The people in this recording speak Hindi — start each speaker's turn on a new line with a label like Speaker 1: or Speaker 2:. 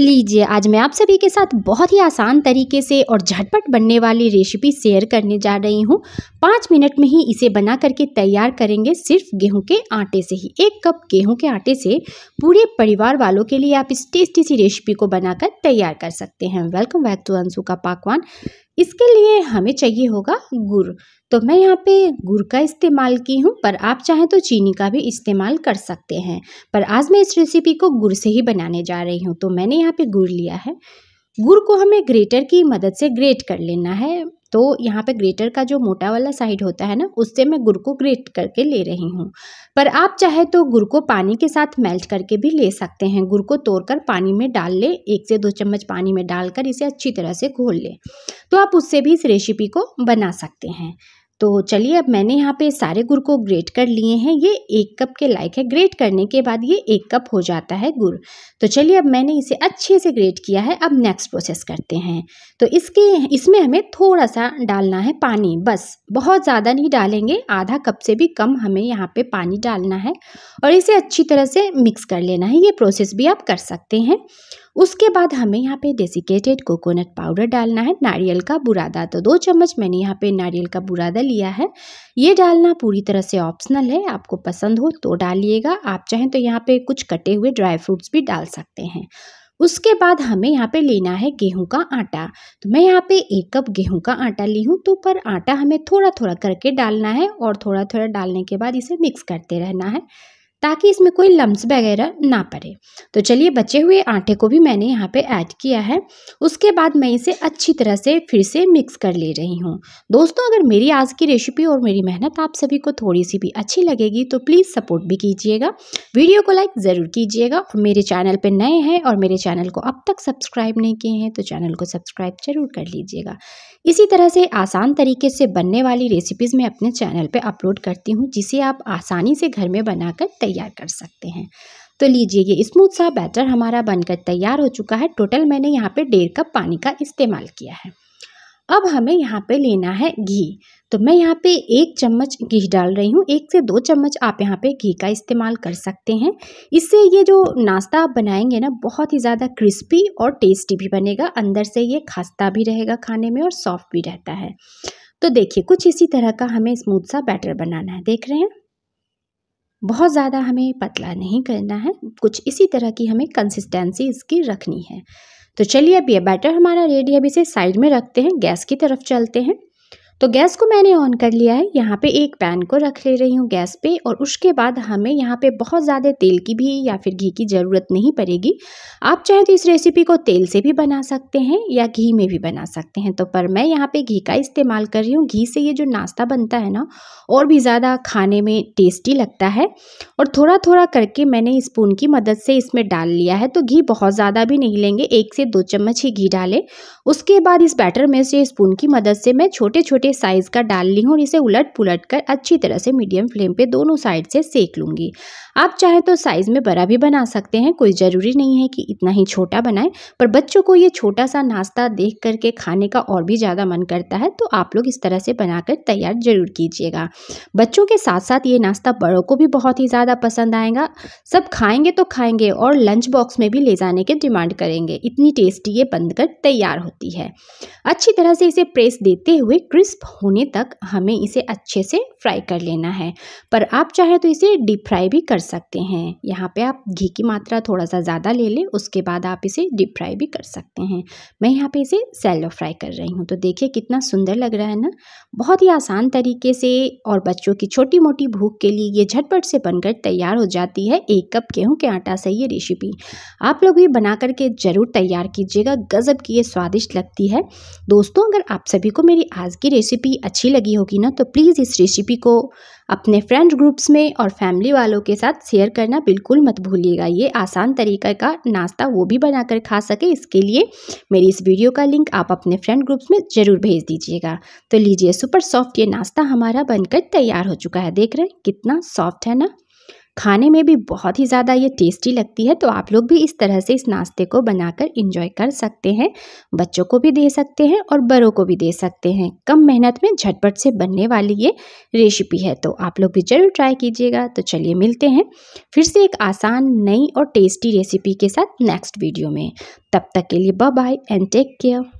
Speaker 1: लीजिए आज मैं आप सभी के साथ बहुत ही आसान तरीके से और झटपट बनने वाली रेसिपी शेयर करने जा रही हूँ पाँच मिनट में ही इसे बना करके तैयार करेंगे सिर्फ गेहूं के आटे से ही एक कप गेहूं के आटे से पूरे परिवार वालों के लिए आप इस टेस्टी सी रेसिपी को बनाकर तैयार कर सकते हैं वेलकम बैक टू अंशु का पाकवान इसके लिए हमें चाहिए होगा गुड़ तो मैं यहाँ पे गुड़ का इस्तेमाल की हूँ पर आप चाहें तो चीनी का भी इस्तेमाल कर सकते हैं पर आज मैं इस रेसिपी को गुड़ से ही बनाने जा रही हूँ तो मैंने यहाँ पे गुड़ लिया है गुड़ को हमें ग्रेटर की मदद से ग्रेट कर लेना है तो यहाँ पे ग्रेटर का जो मोटा वाला साइड होता है ना उससे मैं गुड़ को ग्रेट करके ले रही हूँ पर आप चाहे तो गुड़ को पानी के साथ मेल्ट करके भी ले सकते हैं गुड़ को तोड़कर पानी में डाल ले एक से दो चम्मच पानी में डालकर इसे अच्छी तरह से घोल लें तो आप उससे भी इस रेसिपी को बना सकते हैं तो चलिए अब मैंने यहाँ पे सारे गुड़ को ग्रेट कर लिए हैं ये एक कप के लायक है ग्रेट करने के बाद ये एक कप हो जाता है गुड़ तो चलिए अब मैंने इसे अच्छे से ग्रेट किया है अब नेक्स्ट प्रोसेस करते हैं तो इसके इसमें हमें थोड़ा सा डालना है पानी बस बहुत ज़्यादा नहीं डालेंगे आधा कप से भी कम हमें यहाँ पर पानी डालना है और इसे अच्छी तरह से मिक्स कर लेना है ये प्रोसेस भी आप कर सकते हैं उसके बाद हमें यहाँ पे डेसिकेटेड कोकोनट पाउडर डालना है नारियल का बुरादा तो दो चम्मच मैंने यहाँ पे नारियल का बुरादा लिया है ये डालना पूरी तरह से ऑप्शनल है आपको पसंद हो तो डालिएगा आप चाहें तो यहाँ पे कुछ कटे हुए ड्राई फ्रूट्स भी डाल सकते हैं उसके बाद हमें यहाँ पे लेना है गेहूं का आटा तो मैं यहाँ पे एक कप गेहूं का आटा ली हूँ तो पर आटा हमें थोड़ा थोड़ा करके डालना है और थोड़ा थोड़ा डालने के बाद इसे मिक्स करते रहना है ताकि इसमें कोई लम्स वगैरह ना पड़े तो चलिए बचे हुए आटे को भी मैंने यहाँ पे ऐड किया है उसके बाद मैं इसे अच्छी तरह से फिर से मिक्स कर ले रही हूँ दोस्तों अगर मेरी आज की रेसिपी और मेरी मेहनत आप सभी को थोड़ी सी भी अच्छी लगेगी तो प्लीज़ सपोर्ट भी कीजिएगा वीडियो को लाइक ज़रूर कीजिएगा और मेरे चैनल पर नए हैं और मेरे चैनल को अब तक सब्सक्राइब नहीं किए हैं तो चैनल को सब्सक्राइब ज़रूर कर लीजिएगा इसी तरह से आसान तरीके से बनने वाली रेसिपीज़ मैं अपने चैनल पर अपलोड करती हूँ जिसे आप आसानी से घर में बनाकर तैयार कर सकते हैं तो लीजिए ये स्मूथ सा बैटर हमारा बनकर तैयार हो चुका है टोटल मैंने यहाँ पे डेढ़ कप पानी का इस्तेमाल किया है अब हमें यहाँ पे लेना है घी तो मैं यहाँ पे एक चम्मच घी डाल रही हूँ एक से दो चम्मच आप यहाँ पे घी का इस्तेमाल कर सकते हैं इससे ये जो नाश्ता आप बनाएंगे ना बहुत ही ज़्यादा क्रिस्पी और टेस्टी भी बनेगा अंदर से ये खस्ता भी रहेगा खाने में और सॉफ्ट भी रहता है तो देखिए कुछ इसी तरह का हमें स्मूथ सा बैटर बनाना है देख रहे हैं बहुत ज़्यादा हमें पतला नहीं करना है कुछ इसी तरह की हमें कंसिस्टेंसी इसकी रखनी है तो चलिए अब ये बैटर हमारा रेडी है अभी इसे साइड में रखते हैं गैस की तरफ चलते हैं तो गैस को मैंने ऑन कर लिया है यहाँ पे एक पैन को रख ले रही हूँ गैस पे और उसके बाद हमें यहाँ पे बहुत ज़्यादा तेल की भी या फिर घी की ज़रूरत नहीं पड़ेगी आप चाहें तो इस रेसिपी को तेल से भी बना सकते हैं या घी में भी बना सकते हैं तो पर मैं यहाँ पे घी का इस्तेमाल कर रही हूँ घी से ये जो नाश्ता बनता है ना और भी ज़्यादा खाने में टेस्टी लगता है और थोड़ा थोड़ा करके मैंने स्पून की मदद से इसमें डाल लिया है तो घी बहुत ज़्यादा भी नहीं लेंगे एक से दो चम्मच ही घी डालें उसके बाद इस बैटर में से स्पून की मदद से मैं छोटे छोटे छोटे साइज़ का डाल ली हूँ और इसे उलट पुलट कर अच्छी तरह से मीडियम फ्लेम पे दोनों साइड से सेक लूँगी आप चाहें तो साइज़ में बड़ा भी बना सकते हैं कोई ज़रूरी नहीं है कि इतना ही छोटा बनाएं पर बच्चों को ये छोटा सा नाश्ता देख करके खाने का और भी ज़्यादा मन करता है तो आप लोग इस तरह से बनाकर तैयार ज़रूर कीजिएगा बच्चों के साथ साथ ये नाश्ता बड़ों को भी बहुत ही ज़्यादा पसंद आएगा सब खाएँगे तो खाएँगे और लंच बॉक्स में भी ले जाने के डिमांड करेंगे इतनी टेस्टी ये बनकर तैयार होती है अच्छी तरह से इसे प्रेस देते हुए क्रिस्प क्रिस्प होने तक हमें इसे अच्छे से फ्राई कर लेना है पर आप चाहे तो इसे डीप फ्राई भी कर सकते हैं यहाँ पे आप घी की मात्रा थोड़ा सा ज़्यादा ले लें उसके बाद आप इसे डीप फ्राई भी कर सकते हैं मैं यहाँ पे इसे सैलो फ्राई कर रही हूँ तो देखिए कितना सुंदर लग रहा है ना बहुत ही आसान तरीके से और बच्चों की छोटी मोटी भूख के लिए ये झटपट से बनकर तैयार हो जाती है एक कप गेहूँ के आटा से ये रेसिपी आप लोग भी बना करके ज़रूर तैयार कीजिएगा गज़ब की ये स्वादिष्ट लगती है दोस्तों अगर आप सभी को मेरी आज की रेसिपी रेसिपी अच्छी लगी होगी ना तो प्लीज़ इस रेसिपी को अपने फ्रेंड ग्रुप्स में और फैमिली वालों के साथ शेयर करना बिल्कुल मत भूलिएगा ये आसान तरीका का नाश्ता वो भी बनाकर खा सके इसके लिए मेरी इस वीडियो का लिंक आप अपने फ्रेंड ग्रुप्स में ज़रूर भेज दीजिएगा तो लीजिए सुपर सॉफ्ट ये नाश्ता हमारा बनकर तैयार हो चुका है देख रहे हैं कितना सॉफ्ट है ना खाने में भी बहुत ही ज़्यादा ये टेस्टी लगती है तो आप लोग भी इस तरह से इस नाश्ते को बनाकर इंजॉय कर सकते हैं बच्चों को भी दे सकते हैं और बड़ों को भी दे सकते हैं कम मेहनत में झटपट से बनने वाली ये रेसिपी है तो आप लोग भी ज़रूर ट्राई कीजिएगा तो चलिए मिलते हैं फिर से एक आसान नई और टेस्टी रेसिपी के साथ नेक्स्ट वीडियो में तब तक के लिए bye bye and take care